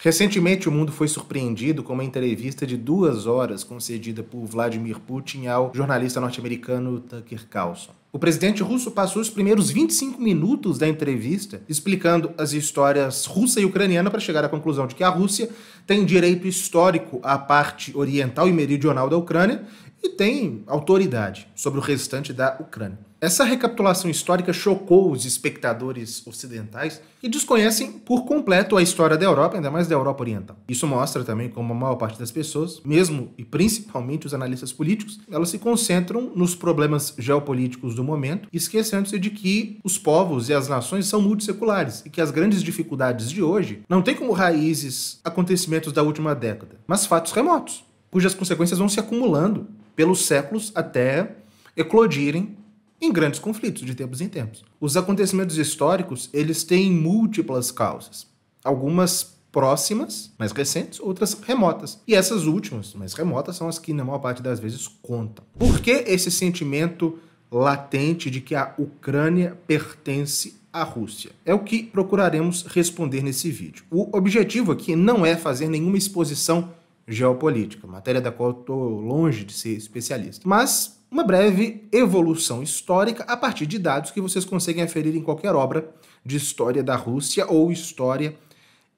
Recentemente, o mundo foi surpreendido com uma entrevista de duas horas concedida por Vladimir Putin ao jornalista norte-americano Tucker Carlson. O presidente russo passou os primeiros 25 minutos da entrevista explicando as histórias russa e ucraniana para chegar à conclusão de que a Rússia tem direito histórico à parte oriental e meridional da Ucrânia e tem autoridade sobre o restante da Ucrânia. Essa recapitulação histórica chocou os espectadores ocidentais que desconhecem por completo a história da Europa, ainda mais da Europa Oriental. Isso mostra também como a maior parte das pessoas, mesmo e principalmente os analistas políticos, elas se concentram nos problemas geopolíticos do momento, esquecendo-se de que os povos e as nações são multisseculares e que as grandes dificuldades de hoje não têm como raízes acontecimentos da última década, mas fatos remotos, cujas consequências vão se acumulando pelos séculos até eclodirem em grandes conflitos de tempos em tempos. Os acontecimentos históricos, eles têm múltiplas causas, algumas próximas, mais recentes, outras remotas. E essas últimas, mais remotas, são as que na maior parte das vezes contam. Por que esse sentimento latente de que a Ucrânia pertence à Rússia? É o que procuraremos responder nesse vídeo. O objetivo aqui não é fazer nenhuma exposição geopolítica, matéria da qual estou longe de ser especialista. Mas uma breve evolução histórica a partir de dados que vocês conseguem aferir em qualquer obra de história da Rússia ou história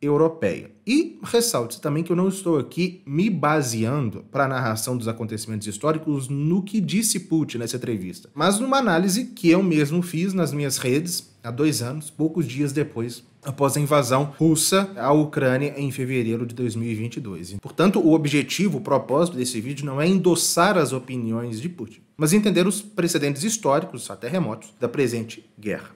europeia. E ressalte também que eu não estou aqui me baseando para a narração dos acontecimentos históricos no que disse Putin nessa entrevista, mas numa análise que eu mesmo fiz nas minhas redes há dois anos, poucos dias depois após a invasão russa à Ucrânia em fevereiro de 2022. Portanto, o objetivo, o propósito desse vídeo não é endossar as opiniões de Putin, mas entender os precedentes históricos, até remotos, da presente guerra.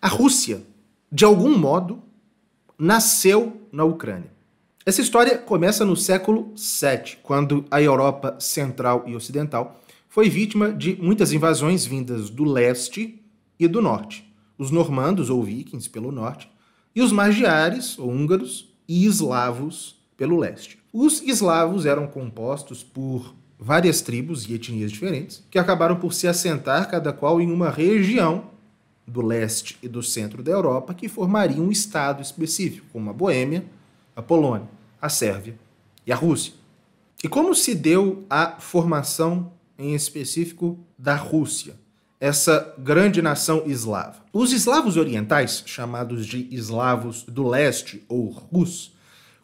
A Rússia, de algum modo, nasceu na Ucrânia. Essa história começa no século VII, quando a Europa Central e Ocidental foi vítima de muitas invasões vindas do leste e do norte os normandos ou vikings pelo norte, e os magiares ou húngaros e eslavos pelo leste. Os eslavos eram compostos por várias tribos e etnias diferentes, que acabaram por se assentar cada qual em uma região do leste e do centro da Europa que formaria um estado específico, como a Boêmia, a Polônia, a Sérvia e a Rússia. E como se deu a formação em específico da Rússia? essa grande nação eslava. Os eslavos orientais, chamados de eslavos do leste ou Rus,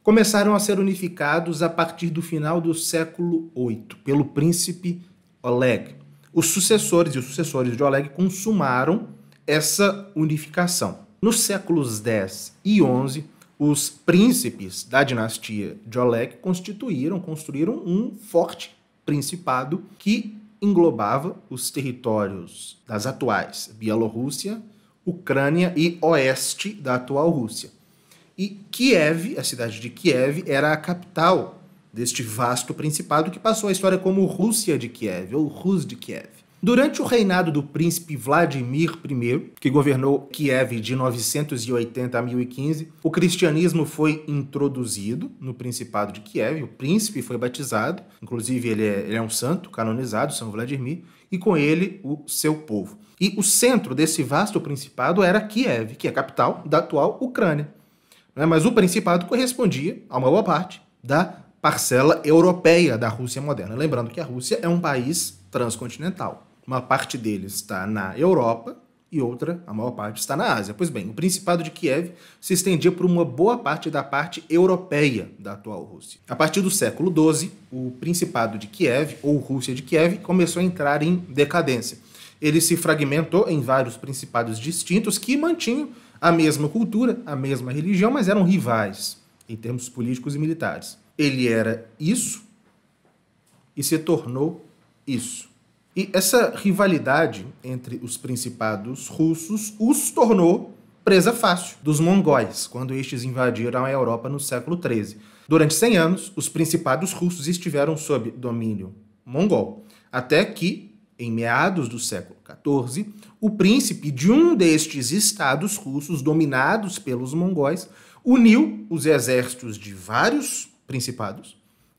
começaram a ser unificados a partir do final do século VIII pelo príncipe Oleg. Os sucessores e os sucessores de Oleg consumaram essa unificação. Nos séculos X e XI, os príncipes da dinastia de Oleg constituíram, construíram um forte principado que englobava os territórios das atuais Bielorrússia, Ucrânia e oeste da atual Rússia. E Kiev, a cidade de Kiev, era a capital deste vasto principado que passou a história como Rússia de Kiev ou Rus de Kiev. Durante o reinado do príncipe Vladimir I, que governou Kiev de 980 a 1015, o cristianismo foi introduzido no Principado de Kiev. O príncipe foi batizado, inclusive ele é, ele é um santo canonizado, São Vladimir, e com ele o seu povo. E o centro desse vasto principado era Kiev, que é a capital da atual Ucrânia. É? Mas o principado correspondia a uma boa parte da parcela europeia da Rússia moderna. Lembrando que a Rússia é um país transcontinental. Uma parte dele está na Europa e outra, a maior parte, está na Ásia. Pois bem, o Principado de Kiev se estendia por uma boa parte da parte europeia da atual Rússia. A partir do século XII, o Principado de Kiev, ou Rússia de Kiev, começou a entrar em decadência. Ele se fragmentou em vários principados distintos que mantinham a mesma cultura, a mesma religião, mas eram rivais em termos políticos e militares. Ele era isso e se tornou isso. E essa rivalidade entre os principados russos os tornou presa fácil dos mongóis, quando estes invadiram a Europa no século XIII. Durante 100 anos, os principados russos estiveram sob domínio mongol, até que, em meados do século XIV, o príncipe de um destes estados russos dominados pelos mongóis uniu os exércitos de vários principados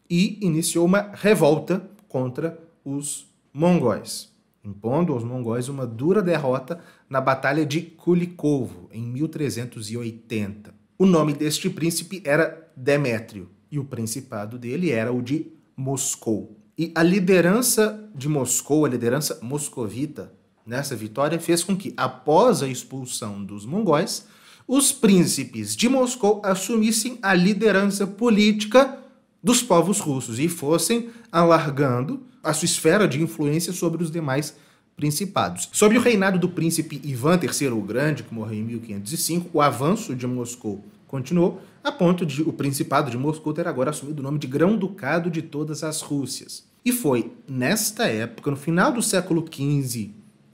e iniciou uma revolta contra os mongóis, impondo aos mongóis uma dura derrota na Batalha de Kulikovo, em 1380. O nome deste príncipe era Demétrio e o principado dele era o de Moscou. E a liderança de Moscou, a liderança moscovita nessa vitória, fez com que, após a expulsão dos mongóis, os príncipes de Moscou assumissem a liderança política dos povos russos e fossem alargando a sua esfera de influência sobre os demais principados. Sob o reinado do príncipe Ivan III o Grande, que morreu em 1505, o avanço de Moscou continuou, a ponto de o Principado de Moscou ter agora assumido o nome de Grão-Ducado de todas as Rússias. E foi nesta época, no final do século XV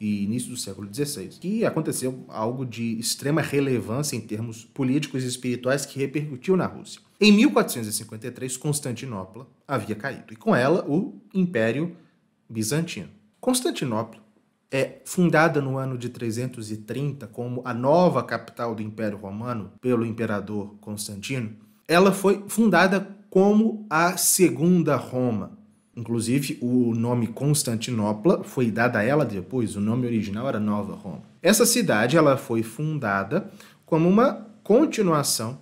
e início do século XVI, que aconteceu algo de extrema relevância em termos políticos e espirituais que repercutiu na Rússia. Em 1453, Constantinopla havia caído, e com ela o Império Bizantino. Constantinopla é fundada no ano de 330 como a nova capital do Império Romano pelo imperador Constantino. Ela foi fundada como a segunda Roma Inclusive, o nome Constantinopla foi dado a ela depois, o nome original era Nova Roma. Essa cidade ela foi fundada como uma continuação,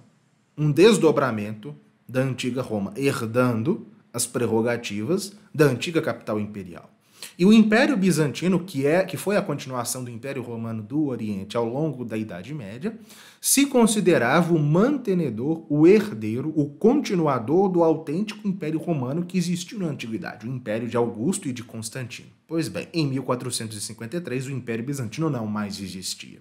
um desdobramento da antiga Roma, herdando as prerrogativas da antiga capital imperial. E o Império Bizantino, que é que foi a continuação do Império Romano do Oriente ao longo da Idade Média, se considerava o mantenedor, o herdeiro, o continuador do autêntico Império Romano que existiu na Antiguidade, o Império de Augusto e de Constantino. Pois bem, em 1453 o Império Bizantino não mais existia.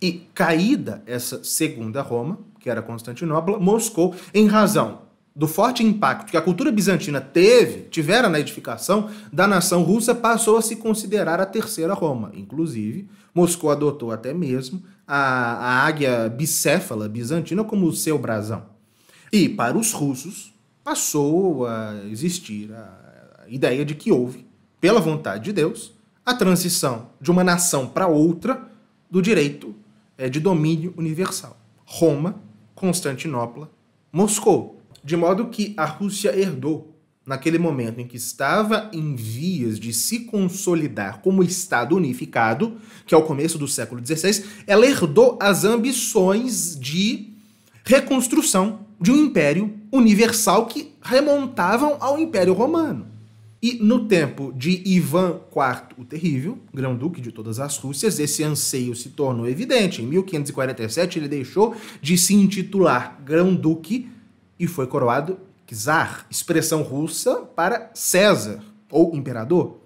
E caída essa segunda Roma, que era Constantinopla, Moscou, em razão do forte impacto que a cultura bizantina teve, tivera na edificação da nação russa, passou a se considerar a terceira Roma. Inclusive, Moscou adotou até mesmo a, a águia bicéfala bizantina como seu brasão. E para os russos passou a existir a ideia de que houve, pela vontade de Deus, a transição de uma nação para outra do direito eh, de domínio universal. Roma, Constantinopla, Moscou de modo que a Rússia herdou, naquele momento em que estava em vias de se consolidar como Estado unificado, que é o começo do século XVI, ela herdou as ambições de reconstrução de um império universal que remontavam ao Império Romano. E no tempo de Ivan IV o Terrível, grão-duque de todas as Rússias, esse anseio se tornou evidente. Em 1547, ele deixou de se intitular grão-duque e foi coroado czar, expressão russa para César ou imperador.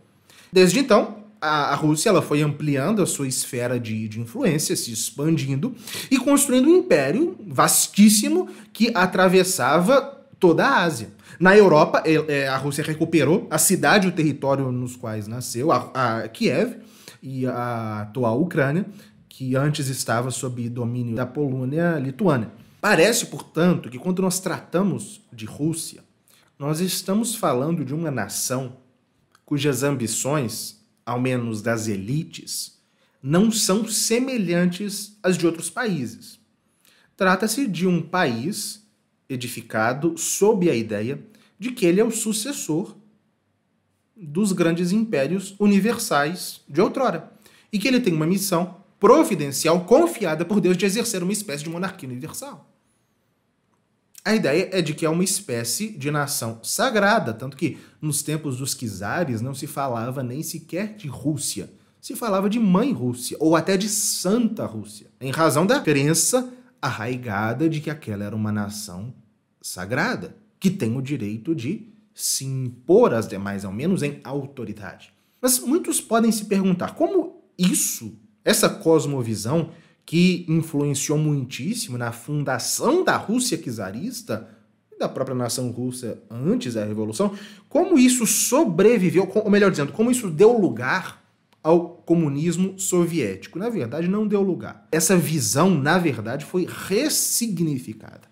Desde então, a, Rússia ela foi ampliando a sua esfera de, de influência, se expandindo e construindo um império vastíssimo que atravessava toda a Ásia. Na Europa, é, a Rússia recuperou a cidade e o território nos quais nasceu, a, a Kiev e a atual Ucrânia, que antes estava sob domínio da Polônia-Lituânia. Parece, portanto, que quando nós tratamos de Rússia, nós estamos falando de uma nação cujas ambições, ao menos das elites, não são semelhantes às de outros países. Trata-se de um país edificado sob a ideia de que ele é o sucessor dos grandes impérios universais de outrora e que ele tem uma missão providencial confiada por Deus de exercer uma espécie de monarquia universal. A ideia é de que é uma espécie de nação sagrada, tanto que nos tempos dos czares não se falava nem sequer de Rússia, se falava de Mãe Rússia ou até de Santa Rússia, em razão da crença arraigada de que aquela era uma nação sagrada, que tem o direito de se impor às demais, ao menos em autoridade. Mas muitos podem se perguntar como isso, essa cosmovisão, que influenciou muitíssimo na fundação da Rússia czarista e da própria nação russa antes da Revolução, como isso sobreviveu, ou melhor dizendo, como isso deu lugar ao comunismo soviético. Na verdade, não deu lugar. Essa visão, na verdade, foi ressignificada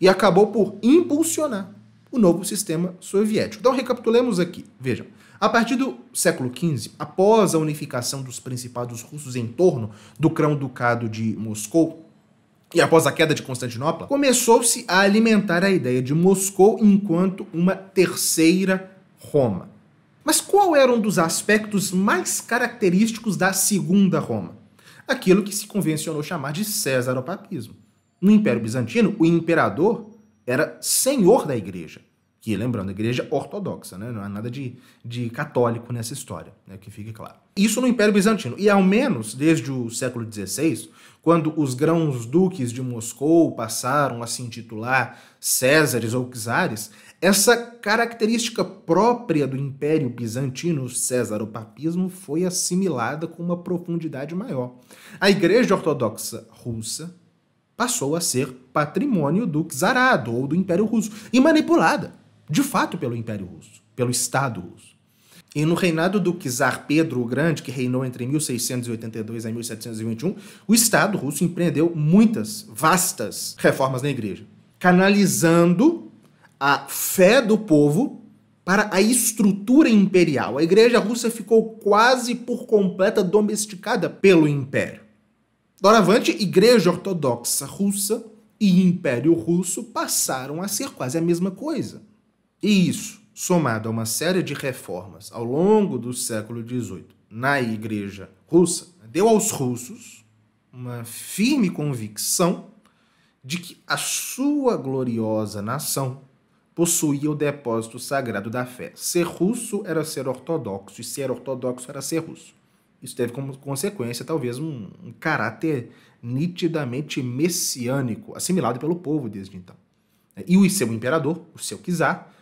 e acabou por impulsionar o novo sistema soviético. Então, recapitulemos aqui. Vejam, a partir do século XV, após a unificação dos principados russos em torno do Crão-Ducado de Moscou, e após a queda de Constantinopla, começou-se a alimentar a ideia de Moscou enquanto uma terceira Roma. Mas qual era um dos aspectos mais característicos da Segunda Roma? Aquilo que se convencionou chamar de Césaropapismo. No Império Bizantino, o imperador era senhor da igreja que, lembrando, a igreja é ortodoxa, né? não há nada de, de católico nessa história, né? que fique claro. Isso no Império Bizantino. E ao menos desde o século XVI, quando os grãos-duques de Moscou passaram a se intitular Césares ou Czares, essa característica própria do Império Bizantino, o Césaropapismo, foi assimilada com uma profundidade maior. A Igreja Ortodoxa Russa passou a ser patrimônio do czarado ou do Império Russo e manipulada de fato pelo Império Russo, pelo Estado Russo. E no reinado do czar Pedro o Grande, que reinou entre 1682 a 1721, o Estado russo empreendeu muitas, vastas reformas na igreja, canalizando a fé do povo para a estrutura imperial. A igreja russa ficou quase por completa domesticada pelo império. Doravante, igreja ortodoxa russa e império russo passaram a ser quase a mesma coisa. E isso, somado a uma série de reformas ao longo do século XVIII na Igreja Russa, deu aos russos uma firme convicção de que a sua gloriosa nação possuía o depósito sagrado da fé. Ser russo era ser ortodoxo, e ser ortodoxo era ser russo. Isso teve como consequência, talvez, um, um caráter nitidamente messiânico, assimilado pelo povo desde então. E o seu imperador, o seu czar,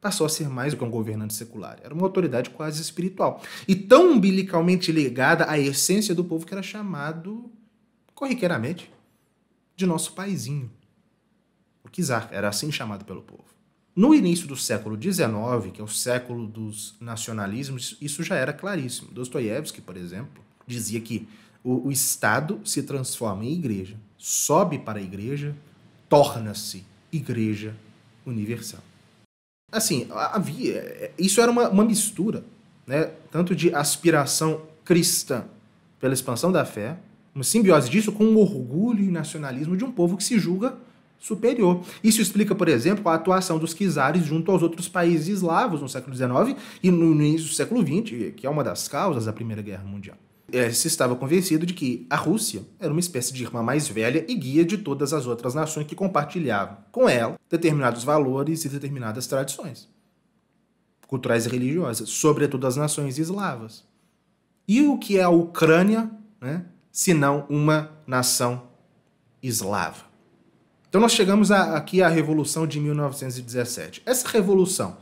passou a ser mais do que um governante secular. Era uma autoridade quase espiritual. E tão umbilicalmente ligada à essência do povo que era chamado, corriqueiramente, de nosso paizinho. O Kizar era assim chamado pelo povo. No início do século XIX, que é o século dos nacionalismos, isso já era claríssimo. Dostoiévski, por exemplo, dizia que o, o Estado se transforma em igreja, sobe para a igreja, torna-se igreja universal. Assim, havia. É, isso era uma, uma mistura, né? Tanto de aspiração cristã pela expansão da fé, uma simbiose disso com o orgulho e nacionalismo de um povo que se julga superior. Isso explica, por exemplo, a atuação dos czares junto aos outros países eslavos no século XIX e no início do século XX, que é uma das causas da Primeira Guerra Mundial. É, se estava convencido de que a Rússia era uma espécie de irmã mais velha e guia de todas as outras nações que compartilhavam com ela determinados valores e determinadas tradições culturais e religiosas, sobretudo as nações eslavas. E o que é a Ucrânia, né, se não uma nação eslava? Então nós chegamos a, aqui à Revolução de 1917. Essa revolução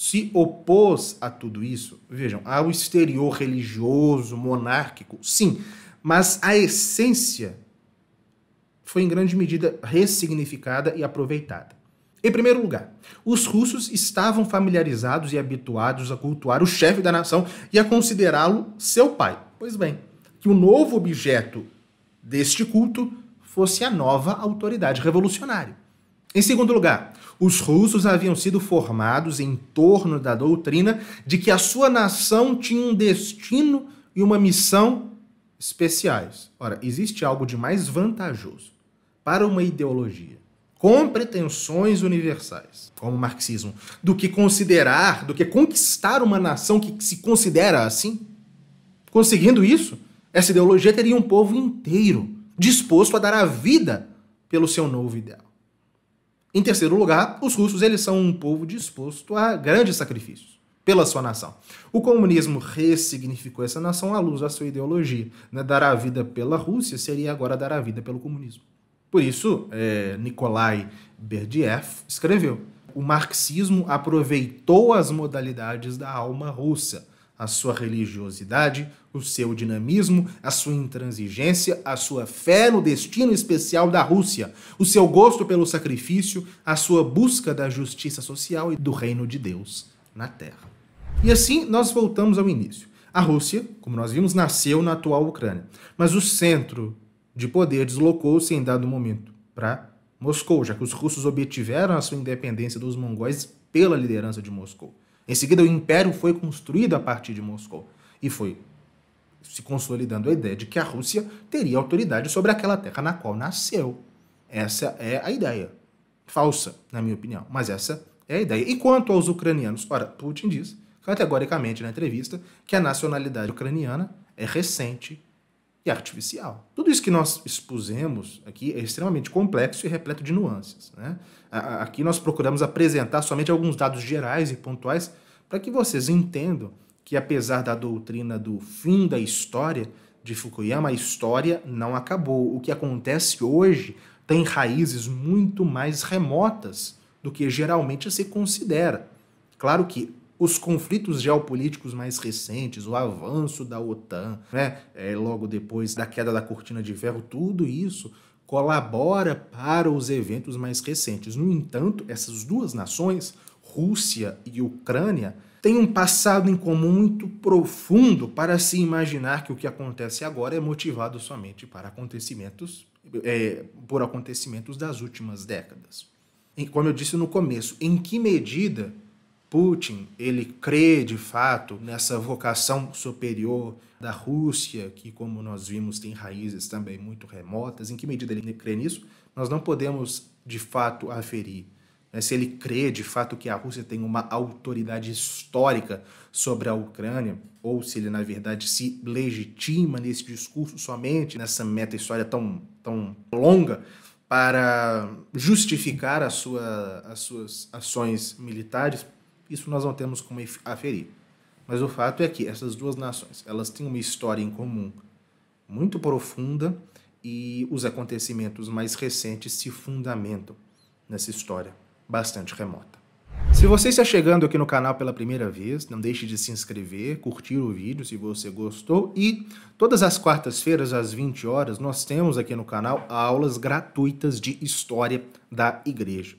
se opôs a tudo isso, vejam, ao exterior religioso, monárquico, sim, mas a essência foi em grande medida ressignificada e aproveitada. Em primeiro lugar, os russos estavam familiarizados e habituados a cultuar o chefe da nação e a considerá-lo seu pai. Pois bem, que o novo objeto deste culto fosse a nova autoridade revolucionária. Em segundo lugar, os russos haviam sido formados em torno da doutrina de que a sua nação tinha um destino e uma missão especiais. Ora, existe algo de mais vantajoso para uma ideologia com pretensões universais, como o marxismo, do que considerar, do que conquistar uma nação que se considera assim? Conseguindo isso, essa ideologia teria um povo inteiro disposto a dar a vida pelo seu novo ideal. Em terceiro lugar, os russos eles são um povo disposto a grandes sacrifícios pela sua nação. O comunismo ressignificou essa nação à luz da sua ideologia. Né? Dar a vida pela Rússia seria agora dar a vida pelo comunismo. Por isso, é, Nikolai Berdiev escreveu: o marxismo aproveitou as modalidades da alma russa a sua religiosidade, o seu dinamismo, a sua intransigência, a sua fé no destino especial da Rússia, o seu gosto pelo sacrifício, a sua busca da justiça social e do reino de Deus na Terra. E assim nós voltamos ao início. A Rússia, como nós vimos, nasceu na atual Ucrânia, mas o centro de poder deslocou-se em dado momento para Moscou, já que os russos obtiveram a sua independência dos mongóis pela liderança de Moscou. Em seguida, o império foi construído a partir de Moscou e foi se consolidando a ideia de que a Rússia teria autoridade sobre aquela terra na qual nasceu. Essa é a ideia. Falsa, na minha opinião, mas essa é a ideia. E quanto aos ucranianos, ora, Putin diz categoricamente na entrevista que a nacionalidade ucraniana é recente e artificial. Tudo isso que nós expusemos aqui é extremamente complexo e repleto de nuances. Né? Aqui nós procuramos apresentar somente alguns dados gerais e pontuais para que vocês entendam que, apesar da doutrina do fim da história de Fukuyama, a história não acabou. O que acontece hoje tem raízes muito mais remotas do que geralmente se considera. Claro que os conflitos geopolíticos mais recentes, o avanço da OTAN, né, é, logo depois da queda da cortina de ferro, tudo isso colabora para os eventos mais recentes. No entanto, essas duas nações, Rússia e Ucrânia, têm um passado em comum muito profundo para se imaginar que o que acontece agora é motivado somente para acontecimentos é, por acontecimentos das últimas décadas. como eu disse no começo, em que medida Putin ele crê de fato nessa vocação superior da Rússia, que como nós vimos tem raízes também muito remotas. Em que medida ele crê nisso? Nós não podemos de fato aferir. Né? Se ele crê de fato que a Rússia tem uma autoridade histórica sobre a Ucrânia, ou se ele na verdade se legitima nesse discurso somente nessa meta história tão tão longa para justificar as, sua, as suas ações militares isso nós não temos como aferir. Mas o fato é que essas duas nações, elas têm uma história em comum muito profunda e os acontecimentos mais recentes se fundamentam nessa história bastante remota. Se você está chegando aqui no canal pela primeira vez, não deixe de se inscrever, curtir o vídeo se você gostou e todas as quartas-feiras às 20 horas nós temos aqui no canal aulas gratuitas de história da igreja.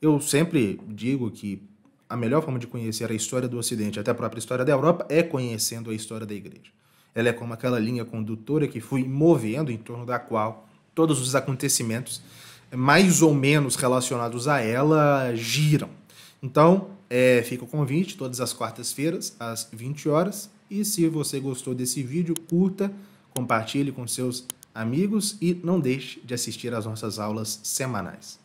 Eu sempre digo que a melhor forma de conhecer a história do Ocidente, até a própria história da Europa, é conhecendo a história da Igreja. Ela é como aquela linha condutora que fui movendo em torno da qual todos os acontecimentos mais ou menos relacionados a ela giram. Então, é, fica o convite todas as quartas-feiras, às 20 horas. E se você gostou desse vídeo, curta, compartilhe com seus amigos e não deixe de assistir às nossas aulas semanais.